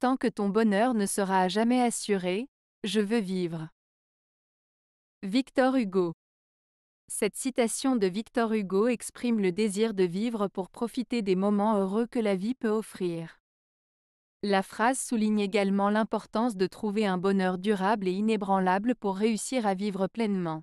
Tant que ton bonheur ne sera jamais assuré, je veux vivre. Victor Hugo Cette citation de Victor Hugo exprime le désir de vivre pour profiter des moments heureux que la vie peut offrir. La phrase souligne également l'importance de trouver un bonheur durable et inébranlable pour réussir à vivre pleinement.